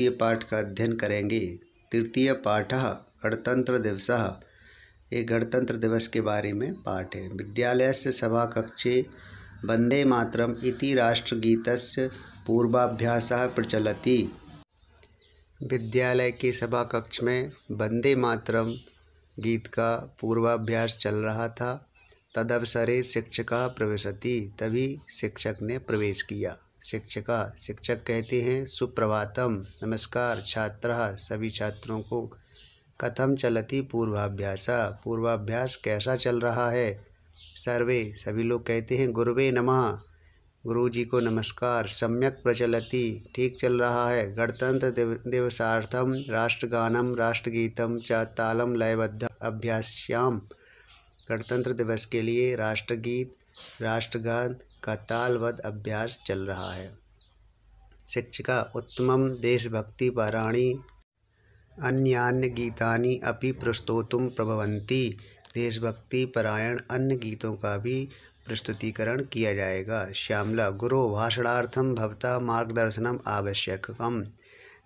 तृतीय पाठ का अध्ययन करेंगे तृतीय पाठ गणतंत्र दिवस ये गणतंत्र दिवस के बारे में पाठ है विद्यालय से सभा कक्षे वंदे मातरम इति राष्ट्रगीत पूर्वाभ्यास प्रचलती विद्यालय के सभा कक्ष में वंदे मातरम गीत का पूर्वाभ्यास चल रहा था तदवसरे शिक्षक प्रवेशती तभी शिक्षक ने प्रवेश किया शिक्षिका शिक्षक कहते हैं सुप्रभातम नमस्कार छात्र सभी छात्रों को कथम चलती पूर्वाभ्यास पूर्वाभ्यास कैसा चल रहा है सर्वे सभी लोग कहते हैं गुरुवे नमः गुरु जी को नमस्कार सम्यक प्रचलती ठीक चल रहा है गणतंत्र दिव दिवसार्थम राष्ट्रगानम राष्ट्रगीतम च तालम लयबद्ध अभ्यास्याम गणतंत्र दिवस के लिए राष्ट्रगीत राष्ट्रगान का तालबद्ध अभ्यास चल रहा है शिक्षिका उत्तम देशभक्ति पाराणी अन्यान्य गीतानी अपि प्रस्तोतुम प्रभवंती देशभक्ति परायण अन्य गीतों का भी प्रस्तुतिकरण किया जाएगा श्यामला गुरु भाषणार्थम भवता मार्गदर्शनम आवश्यकम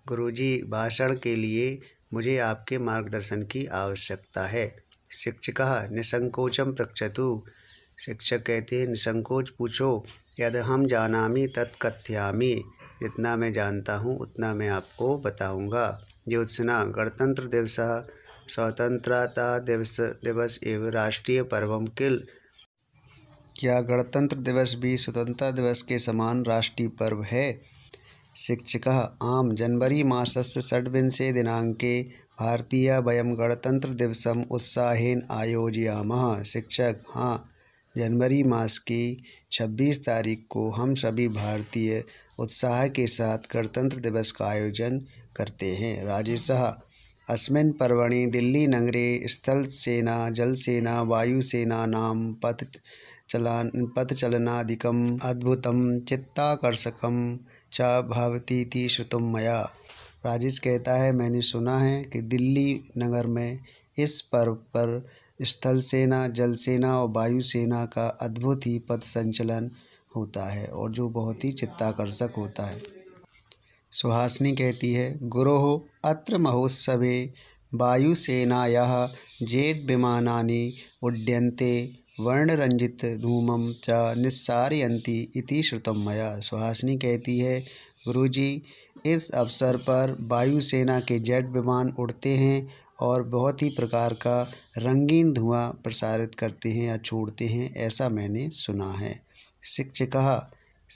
गुरुजी भाषण के लिए मुझे आपके मार्गदर्शन की आवश्यकता है शिक्षिका निसंकोचम पृक्षतु शिक्षक कहते हैं निसंकोच पूछो यद हम जानामी तत् कथ्यामी जितना मैं जानता हूँ उतना मैं आपको बताऊँगा ज्योत्सना गणतंत्र दिवस स्वतंत्रता दिवस दिवस एवं राष्ट्रीय पर्व किल क्या गणतंत्र दिवस भी स्वतंत्रता दिवस के समान राष्ट्रीय पर्व है शिक्षक आम जनवरी मासस्य षड्विंशे दिनाङ्के भारतीय गणतंत्र दिवस उत्साहन आयोजयाम शिक्षक हाँ जनवरी मास की छब्बीस तारीख को हम सभी भारतीय उत्साह के साथ गणतंत्र दिवस का आयोजन करते हैं राजेशः अस्मिन पर्वणि सेना वायु जलसेना नाम पथ पथ पथचलनादिकम् अद्भुतं चित्ताकर्षकम च भावती थी श्रुतं मया राजेश कहता है मैंने सुना है कि दिल्ली नगर में इस पर्व पर स्थल सेना जल सेना और वायु सेना का अद्भुत ही पथ संचलन होता है और जो बहुत ही चित्ताकर्षक होता है सुहासनी कहती है गुरो अत्र महोत्सवे वायुसेनाया जेट विमानी उड्यंते वर्णरंजित धूमम च निस्सारयंती इति श्रुतम मया सुहासनी कहती है गुरुजी इस अवसर पर वायुसेना के जेट विमान उड़ते हैं और बहुत ही प्रकार का रंगीन धुआं प्रसारित करते हैं या छोड़ते हैं ऐसा मैंने सुना है शिक्षकः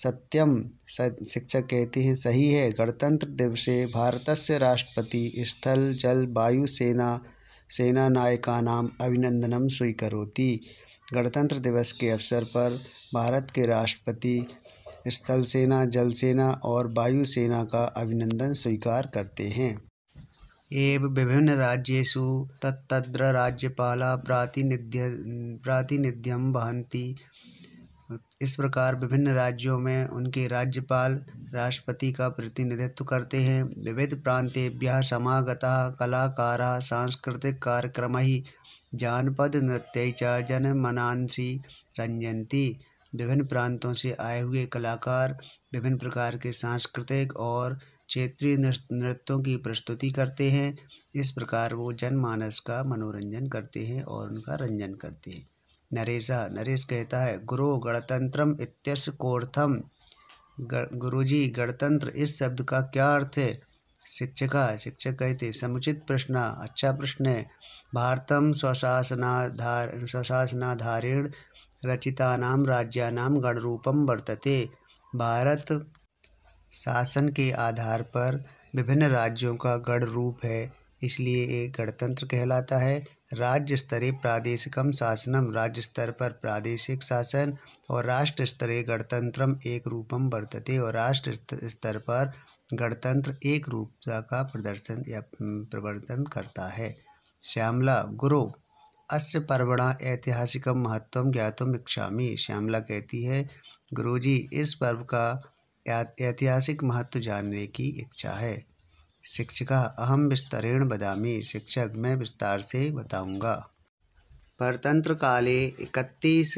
सत्यम शिक्षक कहते हैं सही है गणतंत्र दिवसे भारतस्य राष्ट्रपति स्थल जल वायु सेना सेना नायकानाम अभिनंदनम स्वीकरोति गणतंत्र दिवस के अवसर पर भारत के राष्ट्रपति स्थल सेना जल सेना और वायु सेना का अभिनंदन स्वीकार करते हैं एव विभिन्न तत्तत्र राज्यपालाः प्रातिनिध्य प्रातिनिध्यम वहन्ति इस प्रकार विभिन्न राज्यों में उनके राज्यपाल राष्ट्रपति का प्रतिनिधित्व करते हैं विविध सांस्कृतिक कार्यक्रम ही जानपद नृत्य च मनासी रंजंती विभिन्न प्रांतों से आए हुए कलाकार विभिन्न प्रकार के सांस्कृतिक और क्षेत्रीय नृत्यों की प्रस्तुति करते हैं इस प्रकार वो जनमानस का मनोरंजन करते हैं और उनका रंजन करते हैं नरेशा नरेश कहता है गुरु गणतंत्रम इत्यस कोर्थम गुरुजी गणतंत्र इस शब्द का क्या अर्थ है शिक्षिका शिक्षक कहते समुचित प्रश्न अच्छा प्रश्न है भारतम स्वशासनाधार स्वशासनाधारेण रचितानाम राज्यानाम गणरूपम वर्तते भारत शासन के आधार पर विभिन्न राज्यों का गढ़ रूप है इसलिए एक गणतंत्र कहलाता है राज्य स्तरीय प्रादेशिकम शासनम राज्य स्तर पर प्रादेशिक शासन और राष्ट्र स्तरीय गणतंत्रम एक रूपम वर्तते और राष्ट्र स्तर पर गणतंत्र एक रूपता का प्रदर्शन या प्रवर्तन करता है श्यामला गुरु अस्य पर्वण ऐतिहासिकम महत्व ज्ञातम इच्छा श्यामला कहती है गुरुजी इस पर्व का ऐतिहासिक महत्व जानने की इच्छा है शिक्षिका अहम विस्तरेण बदामी शिक्षक मैं विस्तार से बताऊंगा परतंत्र काले इकतीस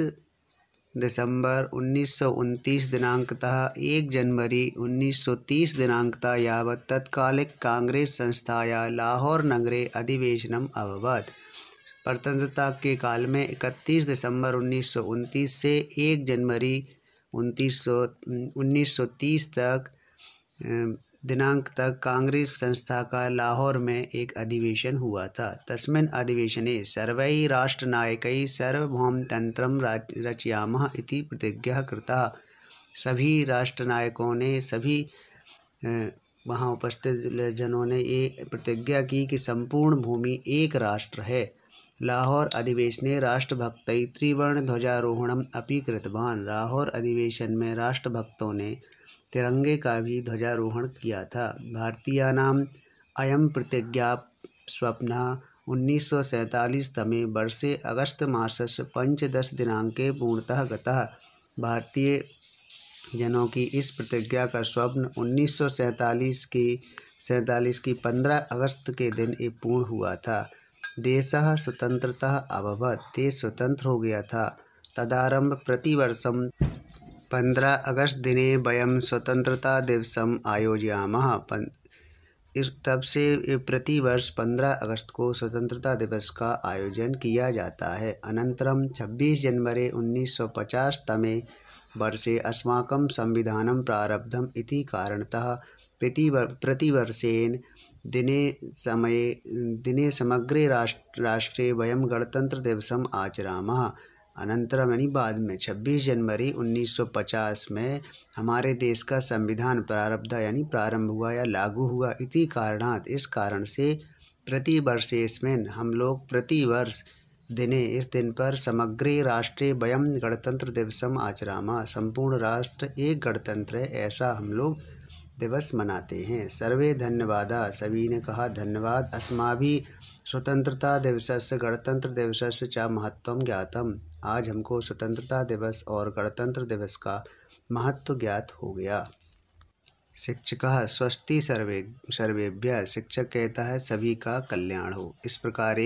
दिसंबर उन्नीस दिनांकतः 1 जनवरी 1930 दिनांकतः यावत तत्कालिक कांग्रेस संस्थाया लाहौर नगरे अधिवेशनम अभवत परतंत्रता के काल में 31 दिसंबर उन्नीस से 1 जनवरी उनतीस सौ उन्नीस सौ तीस तक दिनांक तक कांग्रेस संस्था का लाहौर में एक अधिवेशन हुआ था तस्मिन् अधिवेशने सर्वे राष्ट्रनायकै सर्वभौमतन्त्रं रचयामः इति प्रतिज्ञा करता सभी राष्ट्रनायकों ने सभी वहाँ उपस्थित जनों ने ये प्रतिज्ञा की कि संपूर्ण भूमि एक राष्ट्र है लाहौर अधिवेशने त्रिवर्ण ध्वजारोहणम अपी कृतवान लाहौर अधिवेशन में राष्ट्रभक्तों ने तिरंगे का भी ध्वजारोहण किया था भारतीय नाम अयम प्रतिज्ञा स्वप्नः उन्नीस सौ तमे वर्षे अगस्त मास पंचदश दिनांक पूर्णतः गतः भारतीय जनों की इस प्रतिज्ञा का स्वप्न उन्नीस की सैंतालीस की 15 अगस्त के दिन ये पूर्ण हुआ था देश स्वतंत्रता अभवत देश स्वतंत्र हो गया था तदारंभ प्रतिवर्ष पंद्रह अगस्त दिने वयम स्वतंत्रता दिवस आयोजयामः इस तब से प्रतिवर्ष पंद्रह अगस्त को स्वतंत्रता दिवस का आयोजन किया जाता है अनंतरम छब्बीस जनवरी उन्नीस सौ पचास तमे वर्षे अस्माकं संविधान प्रारब्धम इति कारणतः प्रति प्रतिवर्षेन दिने समय दिने समग्रे राष्ट्र राष्ट्रे गणतंत्र दिवस आचरामा अनंतरम यानी बाद में 26 जनवरी 1950 में हमारे देश का संविधान प्रारब्ध यानी प्रारंभ हुआ या लागू हुआ इसी कारणात इस कारण से प्रति वर्ष इसमें हम लोग प्रति वर्ष दिने इस दिन पर समग्रे राष्ट्रे वयम गणतंत्र दिवसम आचरामा संपूर्ण राष्ट्र एक गणतंत्र है ऐसा हम लोग दिवस मनाते हैं सर्वे धन्यवाद सभी ने कहा धन्यवाद अस्मा भी स्वतंत्रता दिवस गणतंत्र दिवस च महत्व ज्ञातम आज हमको स्वतंत्रता दिवस और गणतंत्र दिवस का महत्व ज्ञात हो गया शिक्षक स्वस्ति सर्वे सर्वेभ्य शिक्षक कहता है सभी का कल्याण हो इस प्रकार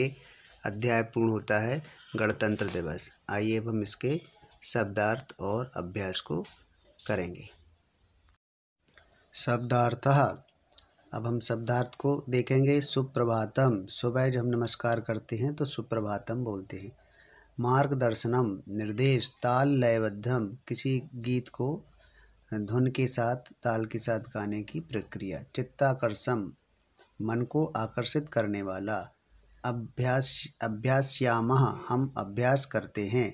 अध्याय पूर्ण होता है गणतंत्र दिवस आइए अब हम इसके शब्दार्थ और अभ्यास को करेंगे शब्दार्थ अब हम शब्दार्थ को देखेंगे सुप्रभातम सुबह जब हम नमस्कार करते हैं तो सुप्रभातम बोलते हैं मार्गदर्शनम निर्देश ताल लयबद्धम किसी गीत को धुन के साथ ताल के साथ गाने की प्रक्रिया चित्ताकर्षम मन को आकर्षित करने वाला अभ्यास अभ्यास्याम हम अभ्यास करते हैं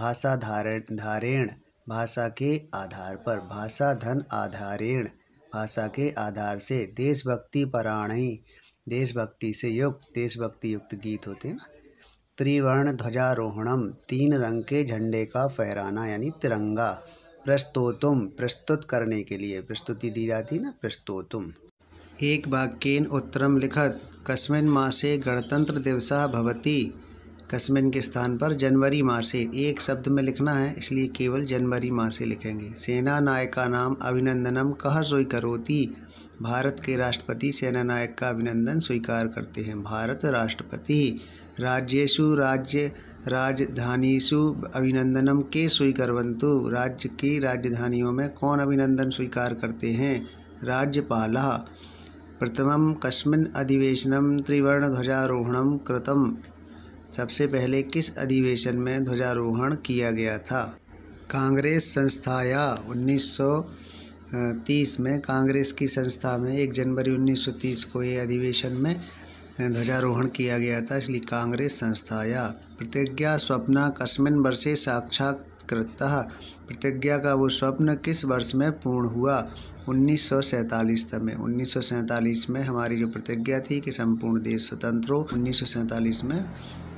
भाषा धारण धारेण भाषा के आधार पर भाषा धन आधारेण भाषा के आधार से देशभक्ति परायणी देशभक्ति से युक्त देशभक्ति युक्त गीत होते हैं त्रिवर्ण ध्वजारोहणम तीन रंग के झंडे का फहराना यानी तिरंगा प्रस्तोतुम प्रस्तुत करने के लिए प्रस्तुति दी जाती ना प्रस्तोतुम एक वाक्यन उत्तरम लिखत कस्मिन मासे गणतंत्र दिवसा भवती कस्मिन के स्थान पर जनवरी माह से एक शब्द में लिखना है इसलिए केवल जनवरी माह से लिखेंगे सेना नायक का नाम अभिनंदनम कह सोई करोती भारत के राष्ट्रपति सेना नायक का अभिनंदन स्वीकार करते हैं भारत राष्ट्रपति राज्येशु राज्य राजधानीसु अभिनंदनम के स्वीकरवंतु राज्य की राजधानियों में कौन अभिनंदन स्वीकार करते हैं राज्यपाल प्रथम कस्मिन अधिवेशनम ध्वजारोहणम कृतम सबसे पहले किस अधिवेशन में ध्वजारोहण किया गया था कांग्रेस संस्थाया 1930 में कांग्रेस की संस्था में 1 जनवरी 1930 को ये अधिवेशन में ध्वजारोहण किया गया था इसलिए कांग्रेस संस्थाया प्रतिज्ञा स्वप्न कस्मिन वर्षे साक्षात्कृत प्रतिज्ञा का वो स्वप्न किस वर्ष में पूर्ण हुआ 1947 में 1947 में हमारी जो प्रतिज्ञा थी कि संपूर्ण देश स्वतंत्र हो उन्नीस में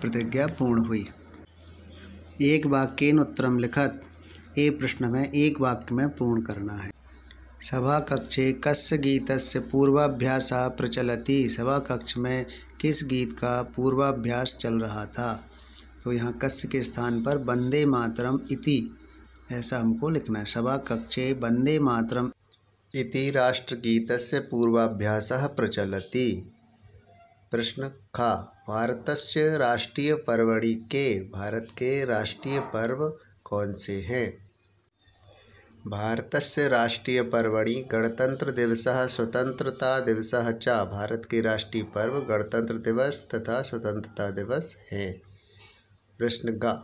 प्रतिज्ञा पूर्ण हुई एक वाक्यन उत्तरम लिखत ये प्रश्न में एक वाक्य में पूर्ण करना है सभा कक्षे कस्य गीत पूर्वाभ्यास प्रचलती सभा कक्ष में किस गीत का पूर्वाभ्यास चल रहा था तो यहाँ कस्य के स्थान पर वंदे मातरम इति ऐसा हमको लिखना है सभा कक्षे वंदे मातरम इति राष्ट्रगीत पूर्वाभ्यास प्रचलती प्रश्न भारत भारतस्य राष्ट्रीय पर्वणि के भारत के राष्ट्रीय पर्व कौन से हैं भारतस्य राष्ट्रीय पर्वणि गणतंत्र दिवस स्वतंत्रता दिवस च भारत के राष्ट्रीय पर्व गणतंत्र दिवस तथा स्वतंत्रता दिवस हैं प्रश्न ग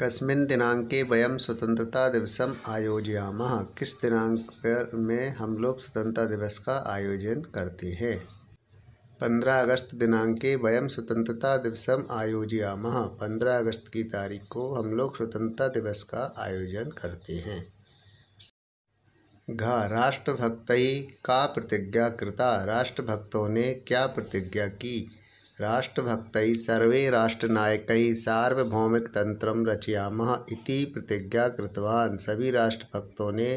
कस्मिन दिनांके वयम स्वतंत्रता दिवस आयोजयामः किस दिनांक पर में हम लोग स्वतंत्रता दिवस का आयोजन करते हैं पंद्रह अगस्त दिनांके वयम स्वतंत्रता दिवसम आयोजयामः पंद्रह अगस्त की तारीख को हम लोग स्वतंत्रता दिवस का आयोजन करते हैं घ राष्ट्रभक्त का प्रतिज्ञा कृता राष्ट्रभक्तों ने क्या प्रतिज्ञा की राष्ट्रभक्त सर्वे राष्ट्रनायक सार्वभौमिक तंत्र रचयाम इति प्रतिज्ञा कृतवान सभी राष्ट्रभक्तों ने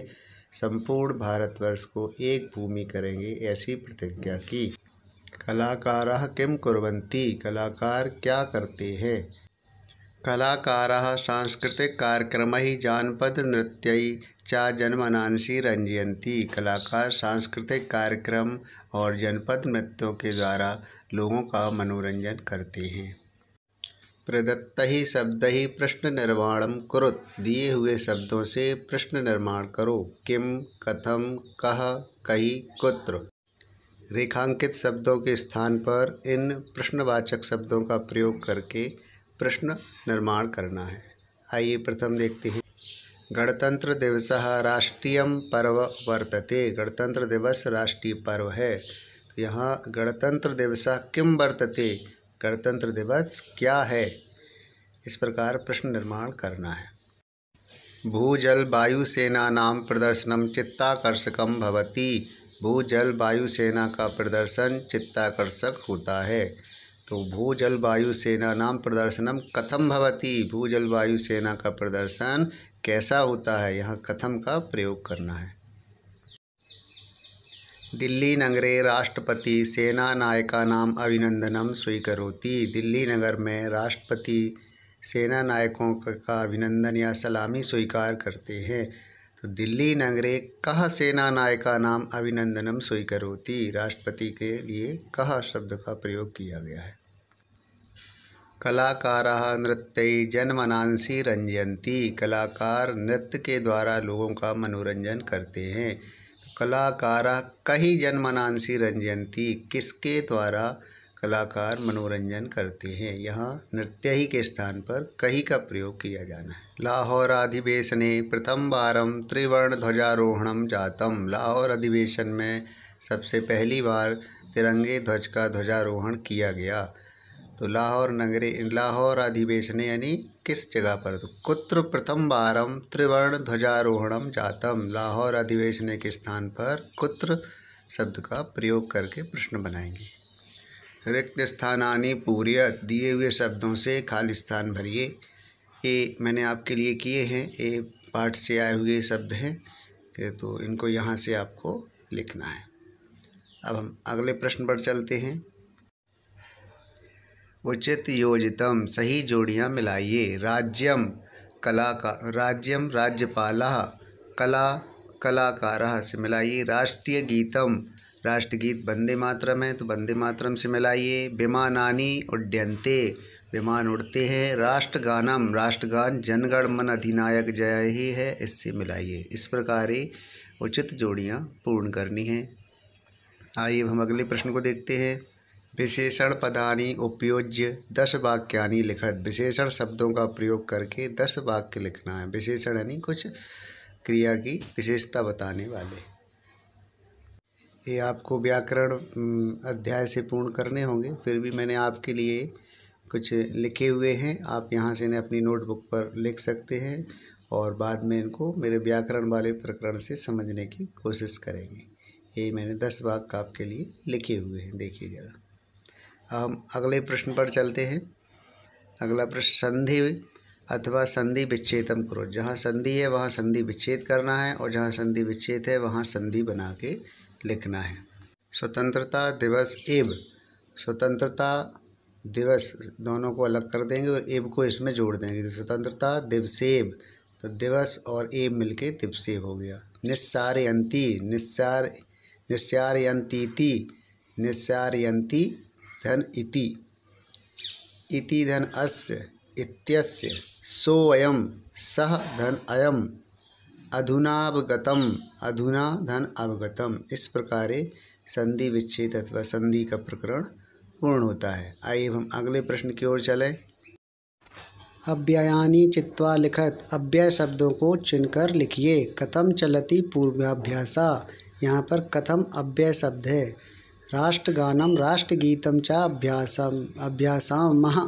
संपूर्ण भारतवर्ष को एक भूमि करेंगे ऐसी प्रतिज्ञा की कलाकार किम कुर्वन्ति कलाकार क्या करते हैं कलाकार सांस्कृतिक कार्यक्रम जानपद नृत्य च जनमनांसि रंजयंती कलाकार सांस्कृतिक कार्यक्रम और जनपद नृत्यों के द्वारा लोगों का मनोरंजन करते हैं प्रदत्त ही शब्द ही प्रश्न निर्माण कुरुत दिए हुए शब्दों से प्रश्न निर्माण करो किम कथम कह कही कुत्र रेखांकित शब्दों के स्थान पर इन प्रश्नवाचक शब्दों का प्रयोग करके प्रश्न निर्माण करना है आइए प्रथम देखते हैं गणतंत्र दिवस राष्ट्रीय पर्व वर्तते गणतंत्र दिवस राष्ट्रीय पर्व है तो यहाँ गणतंत्र दिवस किम वर्तते गणतंत्र दिवस क्या है इस प्रकार प्रश्न निर्माण करना है भूजल वायुसेना नाम प्रदर्शनम चित्ताकर्षकम भवती भूजल वायु सेना का प्रदर्शन चित्ताकर्षक होता है तो जल वायु सेना नाम प्रदर्शनम कथम भवती जल वायु सेना का प्रदर्शन कैसा होता है यहाँ कथम का प्रयोग करना है दिल्ली नगरे राष्ट्रपति सेना नायका नाम अभिनंदनम स्वीकरोती दिल्ली नगर में राष्ट्रपति सेना नायकों का अभिनंदन या सलामी स्वीकार करते हैं तो दिल्ली नगरे कह सेना नायका नाम अभिनंदनम स्वीकरोती राष्ट्रपति के लिए कह शब्द का प्रयोग किया गया है कलाकार नृत्य जनमनांसी रंजयंती कलाकार नृत्य के द्वारा लोगों का मनोरंजन करते हैं कलाकार कही जनमनांसी रंजयंती किसके द्वारा कलाकार मनोरंजन करते हैं यहाँ नृत्य ही के स्थान पर कही का प्रयोग किया जाना है लाहौर अधिवेशने प्रथम बारम त्रिवर्ण ध्वजारोहणम जातम लाहौर अधिवेशन में सबसे पहली बार तिरंगे ध्वज का ध्वजारोहण किया गया तो लाहौर नगरे लाहौर अधिवेशन यानी किस जगह पर तो कुत्र प्रथम बारम त्रिवर्ण ध्वजारोहणम जातम लाहौर अधिवेशन के स्थान पर कुत्र शब्द का प्रयोग करके प्रश्न बनाएंगे रिक्त स्थानानी पूरी दिए हुए शब्दों से खाली स्थान भरिए ये मैंने आपके लिए किए हैं ये पाठ से आए हुए शब्द हैं तो इनको यहाँ से आपको लिखना है अब हम अगले प्रश्न पर चलते हैं उचित योजितम सही जोड़ियाँ मिलाइए राज्यम कला का राज्यम राज्यपाल कला कलाकार से मिलाइए राष्ट्रीय गीतम राष्ट्रगीत वंदे मातरम है तो वंदे मातरम से मिलाइए विमानानी उड्यंते विमान उड़ते हैं राष्ट्रगानम राष्ट्रगान जनगण मन अधिनायक जय ही है इससे मिलाइए इस प्रकार उचित जोड़ियाँ पूर्ण करनी है आइए हम अगले प्रश्न को देखते हैं विशेषण पदानी उपयोज्य दस वाक्यानी लिखत विशेषण शब्दों का प्रयोग करके दस वाक्य लिखना है विशेषण यानी कुछ क्रिया की विशेषता बताने वाले ये आपको व्याकरण अध्याय से पूर्ण करने होंगे फिर भी मैंने आपके लिए कुछ लिखे हुए हैं आप यहाँ से इन्हें अपनी नोटबुक पर लिख सकते हैं और बाद में इनको मेरे व्याकरण वाले प्रकरण से समझने की कोशिश करेंगे ये मैंने दस भाग का आपके लिए लिखे हुए हैं देखिए जरा हम अगले प्रश्न पर चलते हैं अगला प्रश्न संधि अथवा संधि विच्छेदम करो जहाँ संधि है वहाँ संधि विच्छेद करना है और जहाँ संधि विच्छेद है वहाँ संधि बना के लिखना है स्वतंत्रता दिवस एवं स्वतंत्रता दिवस दोनों को अलग कर देंगे और एब को इसमें जोड़ देंगे तो स्वतंत्रता दिवसेब तो दिवस और एब मिलके दिवसेब हो गया निस्सारयंती निस्सार निस्सारयंतीति निस्सारयंती धन इति इति धन अस्य इत्यस्य अयम सह धन अयम अधुनावगतम अधुना धन अवगतम इस प्रकारे संधि विच्छेद अथवा संधि का प्रकरण पूर्ण होता है आइए हम अगले प्रश्न की ओर चले अभ्यायानी चित्वा लिखत अव्यय शब्दों को चुनकर लिखिए कथम चलती पूर्वाभ्यासा यहाँ पर कथम अभ्यय शब्द है राष्ट्रगानम राष्ट्रगीतम चा अभ्यासम अभ्यासा मह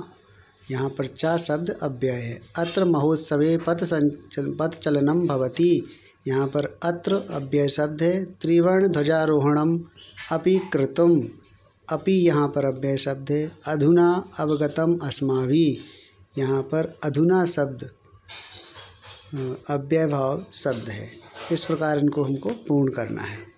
यहाँ पर चा शब्द अव्यय है अत्र महोत्सव पथ संचल पथ चलनम भवती यहाँ पर अत्र अव्यय शब्द है त्रिवर्ण ध्वजारोहणम अपी कृतम अपि यहाँ पर अव्यय शब्द है अधुना अवगतम भी यहाँ पर अधुना शब्द अव्यय भाव शब्द है इस प्रकार इनको हमको पूर्ण करना है